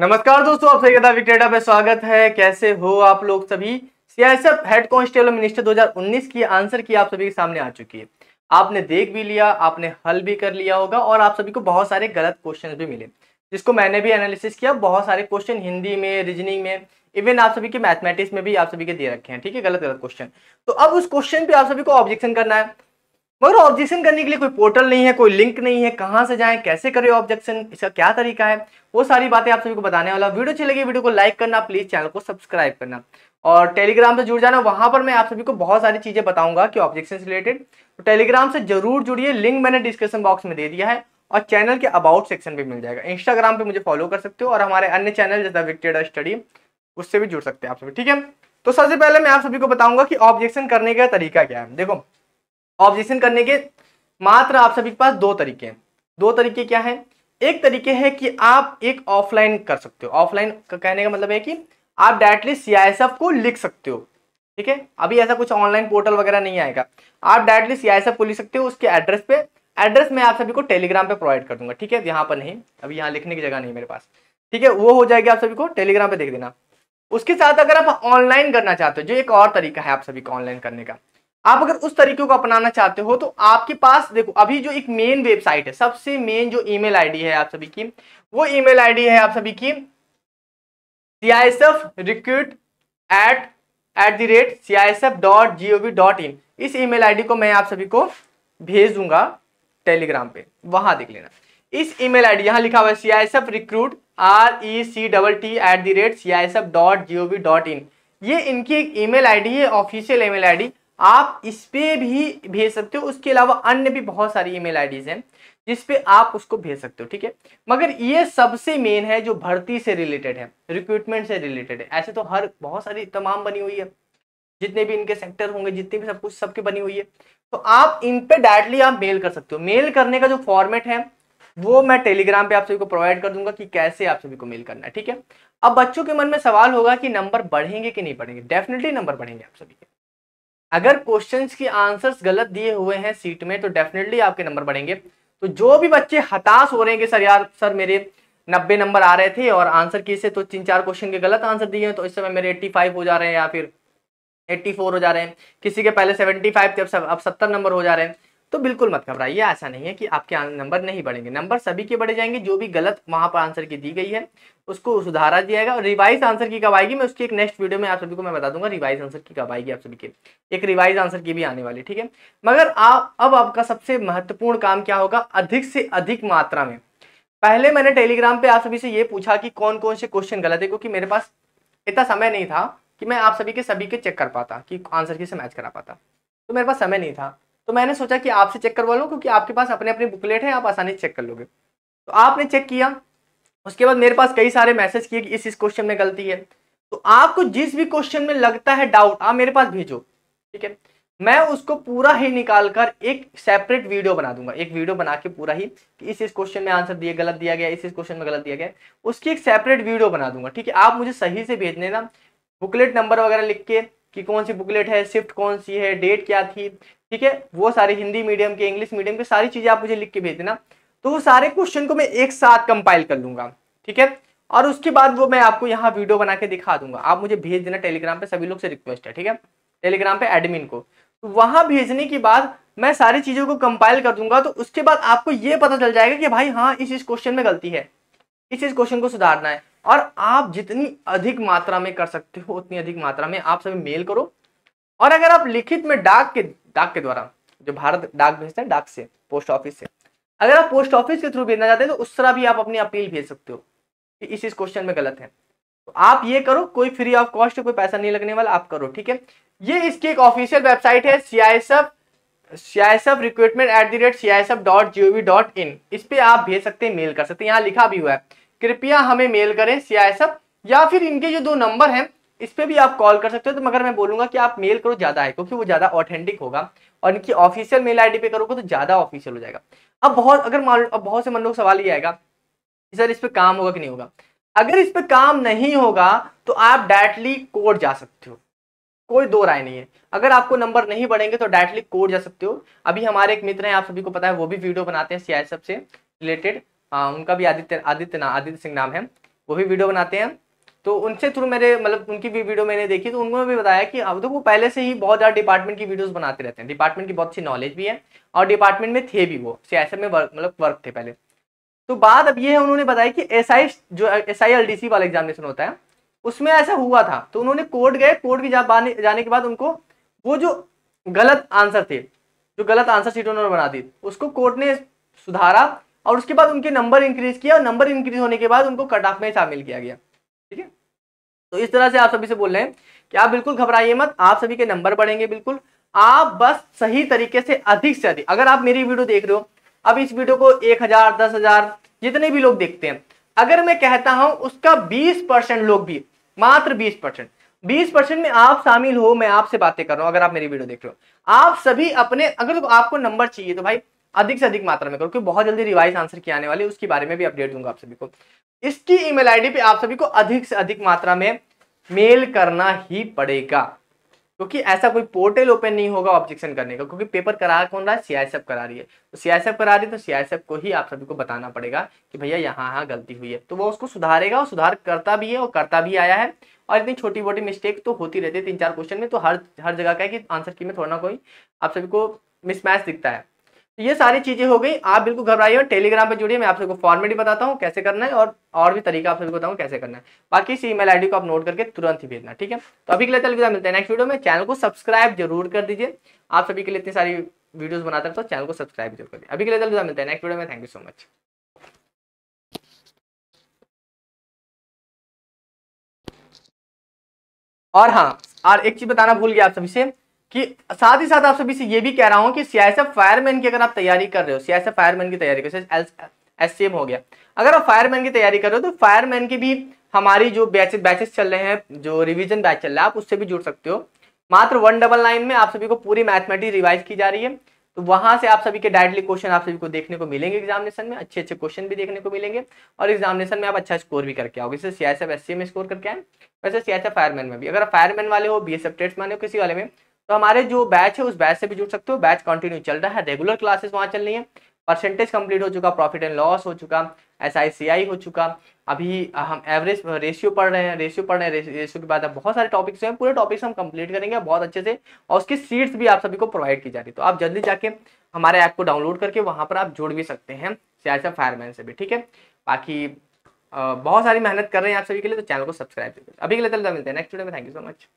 नमस्कार दोस्तों आप सही विक्रेटा पे स्वागत है कैसे हो आप लोग सभी सीआईएसएफ हेड कांस्टेबल मिनिस्टर 2019 की आंसर की आप सभी के सामने आ चुकी है आपने देख भी लिया आपने हल भी कर लिया होगा और आप सभी को बहुत सारे गलत क्वेश्चन भी मिले जिसको मैंने भी एनालिसिस किया बहुत सारे क्वेश्चन हिंदी में रीजनिंग में इवन आप सभी के मैथमेटिक्स में भी आप सभी के दे रखे हैं ठीक है गलत गलत क्वेश्चन तो अब उस क्वेश्चन पे आप सभी को ऑब्जेक्शन करना है मगर ऑब्जेक्शन करने के लिए कोई पोर्टल नहीं है कोई लिंक नहीं है कहाँ से जाएं कैसे करें ऑब्जेक्शन इसका क्या तरीका है वो सारी बातें आप सभी को बताने वाला वीडियो अच्छी लगी वीडियो को लाइक करना प्लीज चैनल को सब्सक्राइब करना और टेलीग्राम से जुड़ जाना वहां पर मैं आप सभी को बहुत सारी चीजें बताऊंगा कि ऑब्जेक्शन से रिलेटेड तो टेलीग्राम से जरूर जुड़िए लिंक मैंने डिस्क्रिप्शन बॉक्स में दे दिया है और चैनल के अबाउट सेक्शन भी मिल जाएगा इंस्टाग्राम पे मुझे फॉलो कर सकते हो और हमारे अन्य चैनल जैसा विक्टेड स्टडी उससे भी जुड़ सकते हैं आप सभी ठीक है तो सबसे पहले मैं आप सभी को बताऊंगा कि ऑब्जेक्शन करने का तरीका क्या है देखो ऑब्जेक्शन करने के मात्र आप सभी के पास दो तरीके हैं दो तरीके क्या हैं एक तरीके है कि आप एक ऑफलाइन कर सकते हो ऑफलाइन का कहने का मतलब है कि आप डायरेक्टली सीआईएसएफ को लिख सकते हो ठीक है अभी ऐसा कुछ ऑनलाइन पोर्टल वगैरह नहीं आएगा आप डायरेक्टली सीआईएसएफ को लिख सकते हो उसके एड्रेस पे एड्रेस मैं आप सभी को टेलीग्राम पे प्रोवाइड कर दूंगा ठीक है यहाँ पर नहीं अभी यहाँ लिखने की जगह नहीं मेरे पास ठीक है वो हो जाएगी आप सभी को टेलीग्राम पे देख देना उसके साथ अगर आप ऑनलाइन करना चाहते हो जो एक और तरीका है आप सभी को ऑनलाइन करने का आप अगर उस तरीके को अपनाना चाहते हो तो आपके पास देखो अभी जो एक मेन वेबसाइट है सबसे मेन जो ईमेल आईडी है आप सभी की वो ईमेल आईडी है आप सभी की C I S F recruit at at the rate C I S F dot G O V dot in इस ईमेल आईडी को मैं आप सभी को भेज दूंगा टेलीग्राम पे वहां देख लेना इस ईमेल आईडी यहां लिखा हुआ है C I S F recruit R E C double T at the rate C I S F dot G O V dot in ये इनकी एक ईमेल आईडी है ऑफिशियल ईमेल आईडी आप इस पे भी भेज सकते हो उसके अलावा अन्य भी बहुत सारी ईमेल आईडीज हैं जिसपे आप उसको भेज सकते हो ठीक है मगर ये सबसे मेन है जो भर्ती से रिलेटेड है रिक्रूटमेंट से रिलेटेड है ऐसे तो हर बहुत सारी तमाम बनी हुई है जितने भी इनके सेक्टर होंगे जितने भी सब कुछ सबके बनी हुई है तो आप इन पर डायरेक्टली आप मेल कर सकते हो मेल करने का जो फॉर्मेट है वो मैं टेलीग्राम पे आप सभी को प्रोवाइड कर दूंगा कि कैसे आप सभी को मेल करना है ठीक है अब बच्चों के मन में सवाल होगा कि नंबर बढ़ेंगे कि नहीं बढ़ेंगे डेफिनेटली नंबर बढ़ेंगे आप सभी के अगर क्वेश्चन के आंसर्स गलत दिए हुए हैं सीट में तो डेफिनेटली आपके नंबर बढ़ेंगे तो जो भी बच्चे हताश हो रहे हैं कि सर यार सर मेरे नब्बे नंबर आ रहे थे और आंसर किए से तो तीन चार क्वेश्चन के गलत आंसर दिए हैं तो इस समय मेरे एट्टी फाइव हो जा रहे हैं या फिर एट्टी फोर हो जा रहे हैं किसी के पहले सेवेंटी फाइव थे अब अब सत्तर नंबर हो जा रहे हैं तो बिल्कुल मत घबराइए ऐसा नहीं है कि आपके नंबर नहीं बढ़ेंगे नंबर सभी के बढ़े जाएंगे जो भी गलत वहाँ पर आंसर की दी गई है उसको सुधारा जाएगा और रिवाइज आंसर की कब आएगी मैं उसकी एक नेक्स्ट वीडियो में आप सभी को मैं बता दूंगा रिवाइज आंसर की कब आएगी आप सभी के एक रिवाइज आंसर की भी आने वाली ठीक है मगर आप अब आपका सबसे महत्वपूर्ण काम क्या होगा अधिक से अधिक मात्रा में पहले मैंने टेलीग्राम पे आप सभी से ये पूछा कि कौन कौन से क्वेश्चन गलत है क्योंकि मेरे पास इतना समय नहीं था कि मैं आप सभी के सभी के चेक कर पाता कि आंसर किसे मैच करा पाता तो मेरे पास समय नहीं था तो मैंने सोचा कि आपसे चेक करवा लूँ क्योंकि आपके पास अपने अपने बुकलेट हैं आप आसानी से चेक कर लोगे तो आपने चेक किया उसके बाद मेरे पास कई सारे मैसेज किए कि इस इस क्वेश्चन में गलती है तो आपको जिस भी क्वेश्चन में लगता है डाउट आप मेरे पास भेजो ठीक है मैं उसको पूरा ही निकाल कर एक सेपरेट वीडियो बना दूंगा एक वीडियो बना के पूरा ही कि इस इस क्वेश्चन में आंसर दिया गलत दिया गया इस इस क्वेश्चन में गलत दिया गया उसकी एक सेपरेट वीडियो बना दूंगा ठीक है आप मुझे सही से भेज देना बुकलेट नंबर वगैरह लिख के कि कौन सी बुकलेट है शिफ्ट कौन सी है डेट क्या थी ठीक है वो सारे हिंदी मीडियम के इंग्लिश मीडियम के सारी चीजें आप मुझे लिख के भेज देना तो वो सारे क्वेश्चन को मैं एक साथ कंपाइल कर लूंगा ठीक है और उसके बाद वो मैं आपको यहाँ वीडियो बना के दिखा दूंगा आप मुझे भेज देना टेलीग्राम पे सभी लोग से रिक्वेस्ट है ठीक है टेलीग्राम पे एडमिन को तो वहां भेजने के बाद मैं सारी चीजों को कंपाइल कर दूंगा तो उसके बाद आपको ये पता चल जाएगा कि भाई हाँ इस इस क्वेश्चन में गलती है इस इस क्वेश्चन को सुधारना है और आप जितनी अधिक मात्रा में कर सकते हो उतनी अधिक मात्रा में आप सभी मेल करो और अगर आप लिखित में डाक के डाक के द्वारा जो भारत डाक भेजते हैं डाक से पोस्ट ऑफिस से अगर आप पोस्ट ऑफिस के थ्रू भेजना चाहते हैं तो उस तरह भी आप अपनी अपील भेज सकते हो कि इस इस क्वेश्चन में गलत है तो आप ये करो कोई फ्री ऑफ कॉस्ट कोई पैसा नहीं लगने वाला आप करो ठीक है ये इसकी एक ऑफिशियल वेबसाइट है CISF CISF recruitment at the rate CISF dot G O V dot in इस पर आप भेज सकते हैं मेल कर सकते हैं यहाँ लिखा भी हुआ है कृपया हमें मेल करें सीआईएसएफ या फिर इनके जो दो नंबर हैं इस पर भी आप कॉल कर सकते हो तो मगर मैं बोलूंगा कि आप मेल करो ज्यादा है क्योंकि वो ज्यादा ऑथेंटिक होगा और इनकी ऑफिशियल मेल आईडी पे करोगे तो ज्यादा ऑफिशियल हो जाएगा अब बहुत अगर मान अब बहुत से मन लोग सवाल ये आएगा सर इस पर काम होगा कि नहीं होगा अगर इस पर काम नहीं होगा तो आप डायरेक्टली कोर्ट जा सकते हो कोई दो राय नहीं है अगर आपको नंबर नहीं बढ़ेंगे तो डायरेक्टली कोर्ट जा सकते हो अभी हमारे एक मित्र हैं आप सभी को पता है वो भी वीडियो बनाते हैं सी आई से रिलेटेड हाँ, उनका भी आदित्य आदित्य ना आदित्य सिंह नाम है वो भी वीडियो बनाते हैं तो उनसे थ्रू मेरे मतलब उनकी भी वीडियो मैंने देखी तो उन्होंने भी बताया कि अब तो वो पहले से ही बहुत ज़्यादा डिपार्टमेंट की वीडियोस बनाते रहते हैं डिपार्टमेंट की बहुत सी नॉलेज भी है और डिपार्टमेंट में थे भी वो सियासत में वर्क मतलब वर्क थे पहले तो बात अब ये है उन्होंने बताया कि एस आई जो एस आई वाला एग्जामिनेशन होता है उसमें ऐसा हुआ था तो उन्होंने कोर्ट गए कोर्ट भी जा, जाने के बाद उनको वो जो गलत आंसर थे जो गलत आंसर सीट उन्होंने बना दी उसको कोर्ट ने सुधारा और उसके बाद उनके नंबर इंक्रीज किया और नंबर इंक्रीज होने के बाद उनको कट ऑफ में शामिल किया गया तो इस तरह से आप सभी से बोल रहे हैं कि आप बिल्कुल घबराइए मत आप सभी के नंबर बढ़ेंगे बिल्कुल आप बस सही तरीके से अधिक से अधिक अगर आप मेरी वीडियो देख रहे हो अब इस वीडियो को एक हजार दस हजार जितने भी लोग देखते हैं अगर मैं कहता हूं उसका बीस परसेंट लोग भी मात्र बीस परसेंट बीस परसेंट में आप शामिल हो मैं आपसे बातें कर रहा हूं अगर आप मेरी वीडियो देख रहे हो आप सभी अपने अगर तो आपको नंबर चाहिए तो भाई अधिक से अधिक मात्रा में करो क्योंकि बहुत जल्दी रिवाइज आंसर की आने वाली उसके बारे में भी अपडेट दूंगा आप सभी को इसकी ईमेल आईडी पे आप सभी को अधिक से अधिक मात्रा में मेल करना ही पड़ेगा क्योंकि ऐसा कोई पोर्टल ओपन नहीं होगा ऑब्जेक्शन करने का क्योंकि पेपर करा कौन रहा है सीआईएसएफ करा रही है तो सीआईएसएफ करा रही है तो सीआईएसएफ को ही आप सभी को बताना पड़ेगा कि भैया यहाँ यहाँ गलती हुई है तो वो उसको सुधारेगा और सुधार करता भी है और करता भी आया है और इतनी छोटी मोटी मिस्टेक तो होती रहती है तीन चार क्वेश्चन में तो हर हर जगह का है कि आंसर की में थोड़ा ना कोई आप सभी को मिसमैच दिखता है तो ये सारी चीज़ें हो गई आप बिल्कुल घबराइए और टेलीग्राम पे जुड़िए मैं आप सबको फॉर्मेलिटी बताता हूँ कैसे करना है और और भी तरीका आप सबको बताऊँ कैसे करना है बाकी इस ईमेल आईडी को आप नोट करके तुरंत ही भेजना ठीक है तो अभी के लिए चलिए तो मिलते हैं नेक्स्ट वीडियो में चैनल को सब्सक्राइब जरूर कर दीजिए आप सभी के लिए इतनी सारी वीडियोज बनाते हैं तो चैनल को सब्सक्राइब जरूर करिए अभी के लिए चलिए तो मिलते हैं नेक्स्ट वीडियो में थैंक यू सो मच और हाँ और एक चीज बताना भूल गया आप सभी से कि साथ ही साथ आप सभी से ये भी कह रहा हूँ कि सीआईएसएफ फायरमैन की अगर आप तैयारी कर रहे हो सीआईएसएफ फायरमैन की तैयारी कर एस हो गया अगर आप फायरमैन की तैयारी कर रहे हो तो फायरमैन की भी हमारी जो बैचेस बैचेस चल रहे हैं जो रिविजन बैच चल रहा है आप उससे भी जुड़ सकते हो मात्र वन डबल नाइन में आप सभी को पूरी मैथमेटिक्स रिवाइज की जा रही है तो वहां से आप सभी के डायरेक्टली क्वेश्चन आप सभी को देखने को मिलेंगे एग्जामिनेशन में अच्छे अच्छे क्वेश्चन भी देखने को मिलेंगे और एग्जामिनेशन में आप अच्छा स्कोर भी करके आओगे जैसे सीआईएसएफ एससी में स्कोर करके आए वैसे सीआईएसएफ फायरमैन में भी अगर फायरमैन वाले हो बी एस ट्रेड्स वाले हो किसी वाले में तो हमारे जो बैच है उस बैच से भी जुड़ सकते हो बैच कंटिन्यू चल रहा है रेगुलर क्लासेस वहाँ चल रही है परसेंटेज कंप्लीट हो चुका प्रॉफिट एंड लॉस हो चुका एस हो चुका अभी हम एवरेज रेशियो पढ़ रहे हैं रेशियो पढ़ रहे हैं रेशियो के बाद बहुत सारे टॉपिक्स हैं पूरे टॉपिक्स हम कंप्लीट करेंगे बहुत अच्छे से और उसकी सीट्स भी आप सभी को प्रोवाइड की जा रही है तो आप जल्दी जाके हमारे ऐप को डाउनलोड करके वहाँ पर आप जुड़ भी सकते हैं सियासत फायरमैन से भी ठीक है बाकी बहुत सारी मेहनत कर रहे हैं आप सभी के लिए तो चैनल को सब्सक्राइब कर अभी के लिए चलता तो मिलते हैं नेक्स्ट वीडियो में थैंक यू सो मच